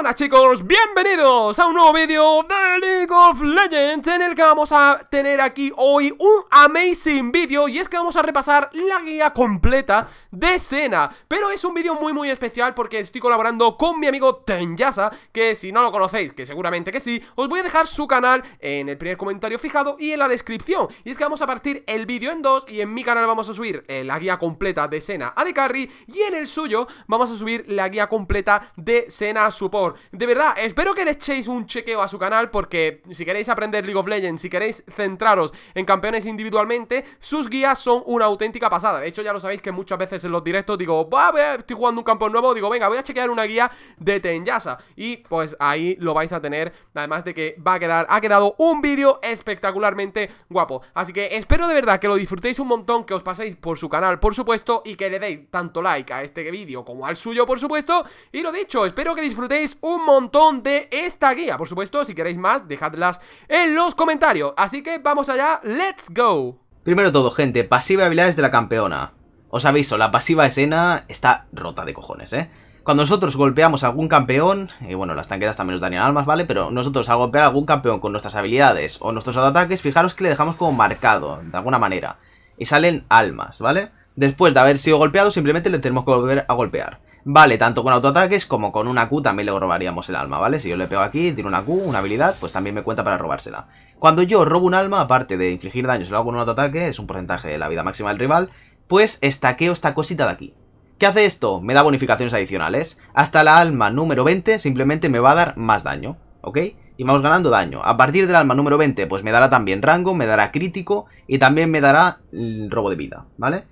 Hola chicos, bienvenidos a un nuevo vídeo de League of Legends En el que vamos a tener aquí hoy un amazing vídeo Y es que vamos a repasar la guía completa de Sena Pero es un vídeo muy muy especial porque estoy colaborando con mi amigo Tenyasa Que si no lo conocéis, que seguramente que sí Os voy a dejar su canal en el primer comentario fijado y en la descripción Y es que vamos a partir el vídeo en dos Y en mi canal vamos a subir eh, la guía completa de Sena a de Carry Y en el suyo vamos a subir la guía completa de Sena Support de verdad, espero que le echéis un chequeo a su canal porque si queréis aprender League of Legends, si queréis centraros en campeones individualmente, sus guías son una auténtica pasada. De hecho, ya lo sabéis que muchas veces en los directos digo, va estoy jugando un campeón nuevo, digo, venga, voy a chequear una guía de Tenyasa. Y pues ahí lo vais a tener, además de que va a quedar, ha quedado un vídeo espectacularmente guapo. Así que espero de verdad que lo disfrutéis un montón, que os paséis por su canal, por supuesto, y que le deis tanto like a este vídeo como al suyo, por supuesto. Y lo dicho, espero que disfrutéis un montón de esta guía. Por supuesto, si queréis más, dejadlas en los comentarios. Así que vamos allá, ¡let's go! Primero todo, gente, pasiva habilidades de la campeona. Os aviso, la pasiva escena está rota de cojones, ¿eh? Cuando nosotros golpeamos a algún campeón, y bueno, las tanquetas también nos dañan almas, ¿vale? Pero nosotros al golpear a algún campeón con nuestras habilidades o nuestros ataques, fijaros que le dejamos como marcado, de alguna manera. Y salen almas, ¿vale? Después de haber sido golpeado, simplemente le tenemos que volver a golpear. Vale, tanto con autoataques como con una Q también le robaríamos el alma, ¿vale? Si yo le pego aquí, tiene una Q, una habilidad, pues también me cuenta para robársela. Cuando yo robo un alma, aparte de infligir daños si lo hago con un autoataque, es un porcentaje de la vida máxima del rival, pues estaqueo esta cosita de aquí. ¿Qué hace esto? Me da bonificaciones adicionales. Hasta la alma número 20 simplemente me va a dar más daño, ¿ok? Y vamos ganando daño. A partir del alma número 20, pues me dará también rango, me dará crítico y también me dará mm, robo de vida, ¿vale?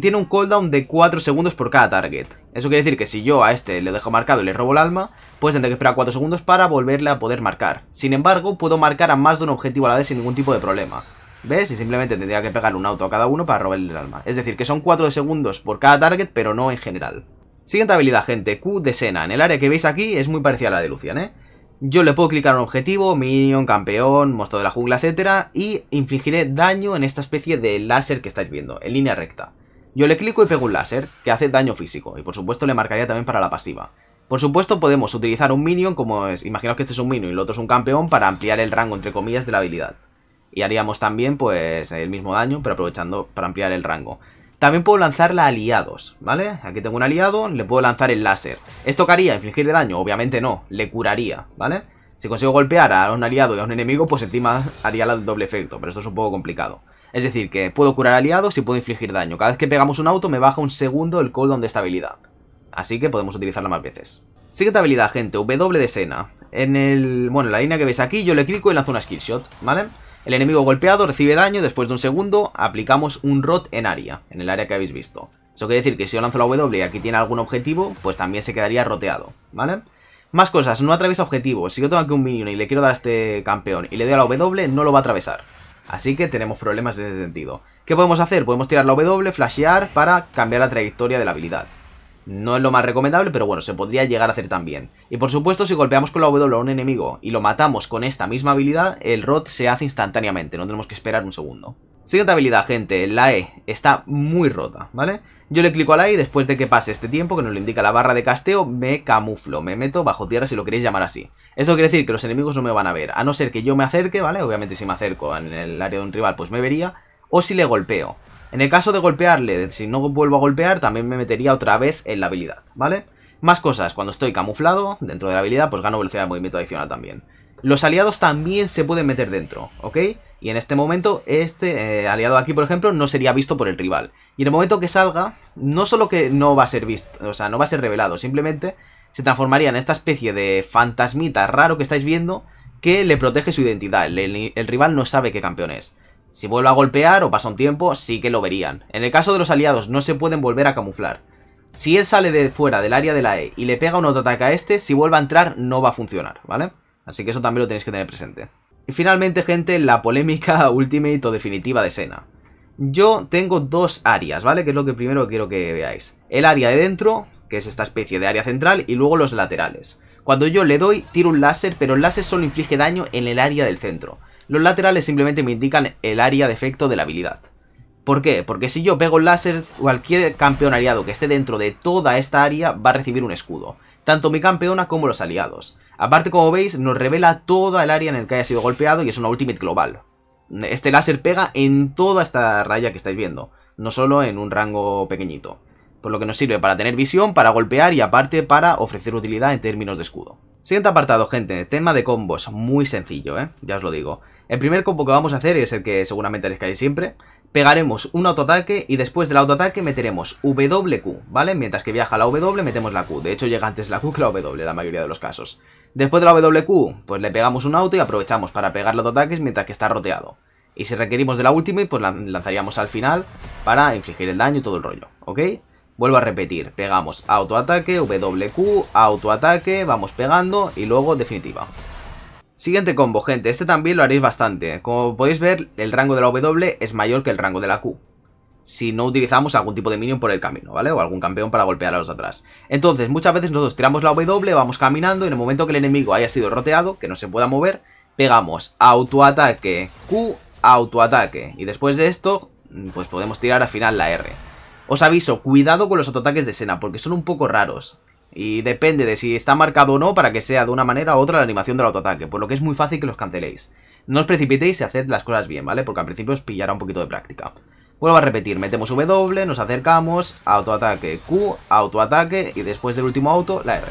tiene un cooldown de 4 segundos por cada target. Eso quiere decir que si yo a este le dejo marcado y le robo el alma, pues tendré que esperar 4 segundos para volverle a poder marcar. Sin embargo, puedo marcar a más de un objetivo a la vez sin ningún tipo de problema. ¿Ves? Y simplemente tendría que pegar un auto a cada uno para robarle el alma. Es decir, que son 4 segundos por cada target, pero no en general. Siguiente habilidad, gente, Q de Sena. En el área que veis aquí es muy parecida a la de Lucian, ¿eh? Yo le puedo clicar a un objetivo, minion, campeón, monstruo de la jungla, etcétera, y infligiré daño en esta especie de láser que estáis viendo, en línea recta. Yo le clico y pego un láser, que hace daño físico, y por supuesto le marcaría también para la pasiva. Por supuesto podemos utilizar un minion como es, imaginaos que este es un minion y el otro es un campeón para ampliar el rango entre comillas de la habilidad. Y haríamos también pues el mismo daño, pero aprovechando para ampliar el rango. También puedo lanzarla a aliados, ¿vale? Aquí tengo un aliado, le puedo lanzar el láser. ¿Esto qué ¿Infligirle daño? Obviamente no, le curaría, ¿vale? Si consigo golpear a un aliado y a un enemigo, pues encima haría el doble efecto, pero esto es un poco complicado. Es decir, que puedo curar aliados y puedo infligir daño. Cada vez que pegamos un auto me baja un segundo el cooldown de esta habilidad. Así que podemos utilizarla más veces. Siguiente habilidad, gente, W de escena. En el... bueno, la línea que veis aquí yo le clico y lanzo una skill ¿vale? El enemigo golpeado recibe daño, después de un segundo aplicamos un rot en área, en el área que habéis visto. Eso quiere decir que si yo lanzo la W y aquí tiene algún objetivo, pues también se quedaría roteado, ¿vale? Más cosas, no atraviesa objetivos. Si yo tengo aquí un minion y le quiero dar a este campeón y le doy a la W, no lo va a atravesar. Así que tenemos problemas en ese sentido. ¿Qué podemos hacer? Podemos tirar la W, flashear para cambiar la trayectoria de la habilidad. No es lo más recomendable, pero bueno, se podría llegar a hacer también. Y por supuesto, si golpeamos con la W a un enemigo y lo matamos con esta misma habilidad, el rot se hace instantáneamente, no tenemos que esperar un segundo. Siguiente habilidad, gente, la E. Está muy rota, ¿vale? Yo le clico a la E y después de que pase este tiempo, que nos lo indica la barra de casteo, me camuflo, me meto bajo tierra si lo queréis llamar así. Esto quiere decir que los enemigos no me van a ver, a no ser que yo me acerque, ¿vale? Obviamente si me acerco en el área de un rival pues me vería, o si le golpeo. En el caso de golpearle, si no vuelvo a golpear, también me metería otra vez en la habilidad, ¿vale? Más cosas, cuando estoy camuflado, dentro de la habilidad, pues gano velocidad de movimiento adicional también. Los aliados también se pueden meter dentro, ¿ok? Y en este momento, este eh, aliado aquí, por ejemplo, no sería visto por el rival. Y en el momento que salga, no solo que no va a ser visto, o sea, no va a ser revelado, simplemente se transformaría en esta especie de fantasmita raro que estáis viendo que le protege su identidad. El, rival no sabe qué campeón es. Si vuelve a golpear o pasa un tiempo, sí que lo verían. En el caso de los aliados, no se pueden volver a camuflar. Si él sale de fuera del área de la E y le pega un ataque a este, si vuelve a entrar no va a funcionar, ¿vale? Así que eso también lo tenéis que tener presente. Y finalmente, gente, la polémica Ultimate o definitiva de Sena. Yo tengo dos áreas, ¿vale? Que es lo que primero quiero que veáis. El área de dentro, que es esta especie de área central, y luego los laterales. Cuando yo le doy, tiro un láser, pero el láser solo inflige daño en el área del centro. Los laterales simplemente me indican el área de efecto de la habilidad. ¿Por qué? Porque si yo pego el láser, cualquier campeón aliado que esté dentro de toda esta área va a recibir un escudo. Tanto mi campeona como los aliados. Aparte, como veis, nos revela toda el área en el que haya sido golpeado y es una ultimate global. Este láser pega en toda esta raya que estáis viendo, no solo en un rango pequeñito lo que nos sirve para tener visión, para golpear y aparte para ofrecer utilidad en términos de escudo. Siguiente apartado, gente, tema de combos, muy sencillo, ¿eh? ya os lo digo. El primer combo que vamos a hacer es el que seguramente les cae siempre. Pegaremos un autoataque y después del autoataque meteremos WQ, ¿vale? Mientras que viaja la W metemos la Q. De hecho llega antes la Q que la W la mayoría de los casos. Después de la WQ, pues le pegamos un auto y aprovechamos para pegar los ataques mientras que está roteado. Y si requerimos de la última, pues la lanzaríamos al final para infligir el daño y todo el rollo, ¿ok? Vuelvo a repetir, pegamos autoataque, WQ, autoataque, vamos pegando y luego definitiva. Siguiente combo, gente, este también lo haréis bastante. ¿eh? Como podéis ver, el rango de la W es mayor que el rango de la Q. Si no utilizamos algún tipo de minion por el camino, ¿vale? O algún campeón para golpear a los atrás. Entonces, muchas veces nosotros tiramos la W, vamos caminando y en el momento que el enemigo haya sido roteado, que no se pueda mover, pegamos autoataque, Q, autoataque. Y después de esto, pues podemos tirar al final la R. Os aviso, cuidado con los autoataques de escena porque son un poco raros. Y depende de si está marcado o no para que sea de una manera u otra la animación del autoataque, por lo que es muy fácil que los canceléis. No os precipitéis y haced las cosas bien, ¿vale? Porque al principio os pillará un poquito de práctica. Vuelvo a repetir, metemos W, nos acercamos, autoataque Q, autoataque y después del último auto, la R.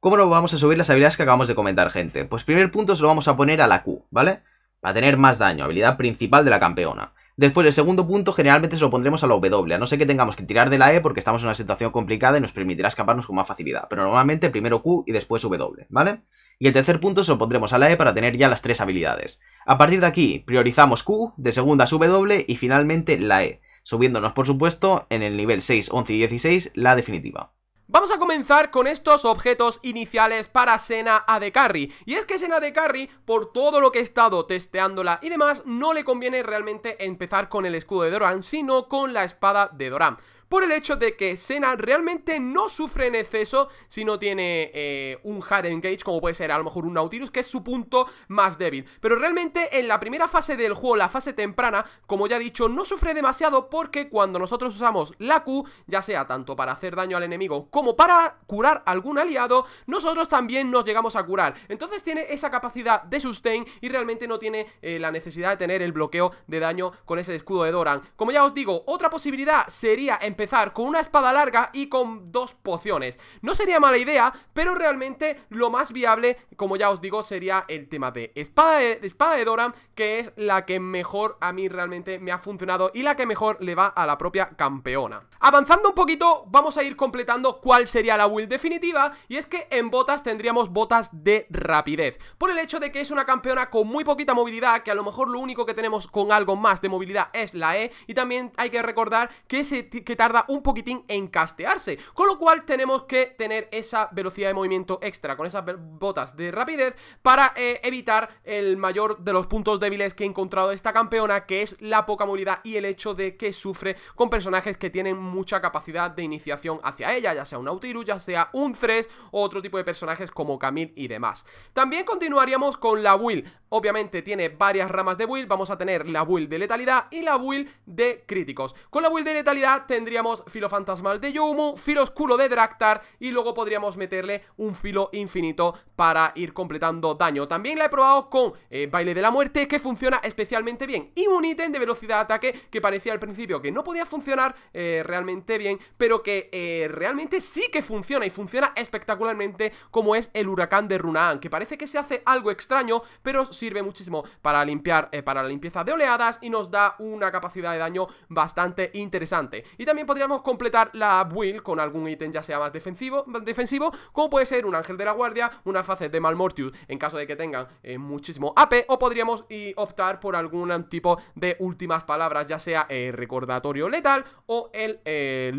¿Cómo lo vamos a subir las habilidades que acabamos de comentar, gente? Pues primer punto se lo vamos a poner a la Q, ¿vale? Para tener más daño, habilidad principal de la campeona. Después, el segundo punto generalmente se lo pondremos a la W, a no ser que tengamos que tirar de la E porque estamos en una situación complicada y nos permitirá escaparnos con más facilidad. Pero normalmente primero Q y después W, ¿vale? Y el tercer punto se lo pondremos a la E para tener ya las tres habilidades. A partir de aquí, priorizamos Q, de segunda W y finalmente la E, subiéndonos por supuesto en el nivel 6, 11 y 16 la definitiva. Vamos a comenzar con estos objetos iniciales para Sena AD Carry Y es que Sena AD Carry, por todo lo que he estado testeándola y demás No le conviene realmente empezar con el escudo de Doran, sino con la espada de Doran por el hecho de que Sena realmente no sufre en exceso si no tiene eh, un hard engage como puede ser a lo mejor un Nautilus, que es su punto más débil. Pero realmente en la primera fase del juego, la fase temprana, como ya he dicho, no sufre demasiado porque cuando nosotros usamos la Q, ya sea tanto para hacer daño al enemigo como para curar algún aliado, nosotros también nos llegamos a curar. Entonces tiene esa capacidad de sustain y realmente no tiene eh, la necesidad de tener el bloqueo de daño con ese escudo de Doran. Como ya os digo, otra posibilidad sería empezar con una espada larga y con dos pociones. No sería mala idea, pero realmente lo más viable, como ya os digo, sería el tema de espada de, de espada de Doran, que es la que mejor a mí realmente me ha funcionado y la que mejor le va a la propia campeona. Avanzando un poquito, vamos a ir completando cuál sería la build definitiva y es que en botas tendríamos botas de rapidez, por el hecho de que es una campeona con muy poquita movilidad, que a lo mejor lo único que tenemos con algo más de movilidad es la E y también hay que recordar que, se que tarda un poquitín en castearse, con lo cual tenemos que tener esa velocidad de movimiento extra con esas botas de rapidez para eh, evitar el mayor de los puntos débiles que he encontrado de esta campeona, que es la poca movilidad y el hecho de que sufre con personajes que tienen mucha capacidad de iniciación hacia ella, ya sea un Autiru, ya sea un 3 o otro tipo de personajes como Camille y demás. También continuaríamos con la Will. Obviamente tiene varias ramas de Will. vamos a tener la Will de letalidad y la Will de críticos. Con la Will de letalidad tendríamos filo fantasmal de Yumu, filo oscuro de Draktar y luego podríamos meterle un filo infinito para ir completando daño. También la he probado con eh, baile de la muerte que funciona especialmente bien y un ítem de velocidad de ataque que parecía al principio que no podía funcionar eh, realmente bien, pero que eh, realmente sí que funciona y funciona espectacularmente como es el huracán de Runaan, que parece que se hace algo extraño, pero sirve muchísimo para limpiar, eh, para la limpieza de oleadas y nos da una capacidad de daño bastante interesante. Y también podríamos completar la Will con algún ítem ya sea más defensivo, defensivo como puede ser un ángel de la guardia, una fase de Malmortius en caso de que tengan eh, muchísimo AP, o podríamos optar por algún tipo de últimas palabras, ya sea el eh, recordatorio letal o el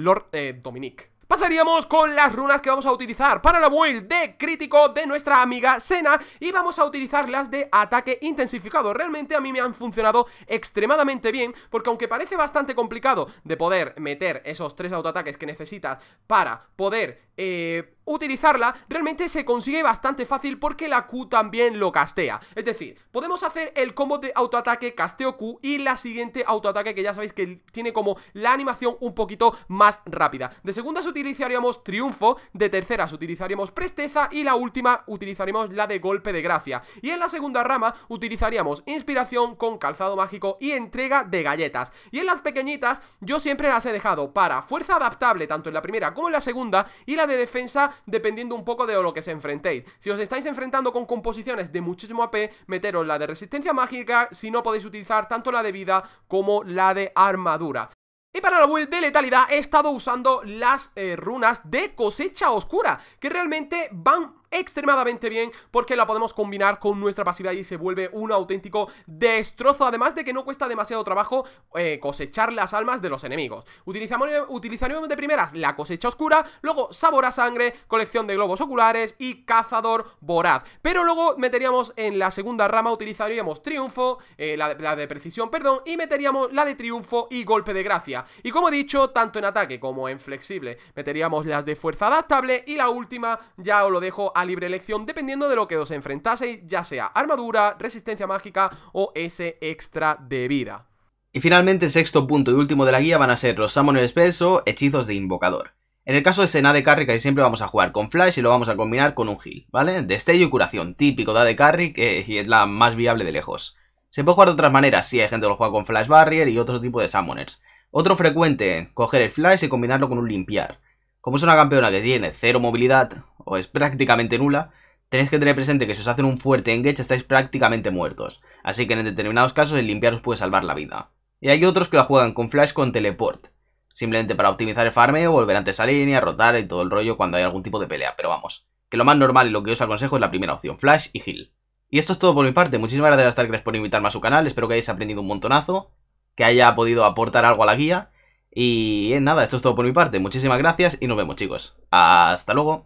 Lord Dominic. Pasaríamos con las runas que vamos a utilizar para la build de crítico de nuestra amiga Sena y vamos a utilizar las de ataque intensificado. Realmente a mí me han funcionado extremadamente bien porque aunque parece bastante complicado de poder meter esos tres autoataques que necesitas para poder... Eh, utilizarla realmente se consigue bastante fácil porque la Q también lo castea. Es decir, podemos hacer el combo de autoataque, casteo Q y la siguiente autoataque que ya sabéis que tiene como la animación un poquito más rápida. De segundas utilizaríamos triunfo, de terceras utilizaríamos presteza y la última utilizaríamos la de golpe de gracia. Y en la segunda rama utilizaríamos inspiración con calzado mágico y entrega de galletas. Y en las pequeñitas yo siempre las he dejado para fuerza adaptable tanto en la primera como en la segunda y la de defensa dependiendo un poco de lo que se enfrentéis. Si os estáis enfrentando con composiciones de muchísimo AP, meteros la de resistencia mágica si no podéis utilizar tanto la de vida como la de armadura. Y para la build de letalidad he estado usando las eh, runas de cosecha oscura, que realmente van extremadamente bien porque la podemos combinar con nuestra pasiva y se vuelve un auténtico destrozo, además de que no cuesta demasiado trabajo eh, cosechar las almas de los enemigos. Utilizamos, utilizaremos de primeras la cosecha oscura, luego sabor a sangre, colección de globos oculares y cazador voraz, pero luego meteríamos en la segunda rama, utilizaríamos triunfo, eh, la, de, la de precisión, perdón, y meteríamos la de triunfo y golpe de gracia. Y como he dicho, tanto en ataque como en flexible meteríamos las de fuerza adaptable y la última ya os lo dejo a libre elección dependiendo de lo que os enfrentaseis, ya sea armadura, resistencia mágica o ese extra de vida. Y finalmente, el sexto punto y último de la guía van a ser los summoners Spells hechizos de invocador. En el caso de ese de Carry que siempre vamos a jugar con Flash y lo vamos a combinar con un heal, ¿vale? Destello y curación, típico de AD Carry eh, y es la más viable de lejos. Se puede jugar de otras maneras, sí, hay gente que lo juega con Flash Barrier y otro tipo de Summoners. Otro frecuente, coger el Flash y combinarlo con un limpiar. Como es una campeona que tiene cero movilidad, o es prácticamente nula, tenéis que tener presente que si os hacen un fuerte engage estáis prácticamente muertos, así que en determinados casos el limpiar os puede salvar la vida. Y hay otros que la juegan con flash con teleport, simplemente para optimizar el farmeo, volver antes a línea, rotar y todo el rollo cuando hay algún tipo de pelea, pero vamos, que lo más normal y lo que os aconsejo es la primera opción, flash y heal. Y esto es todo por mi parte, muchísimas gracias a StarCraft por invitarme a su canal, espero que hayáis aprendido un montonazo, que haya podido aportar algo a la guía, y nada, esto es todo por mi parte, muchísimas gracias y nos vemos chicos, hasta luego.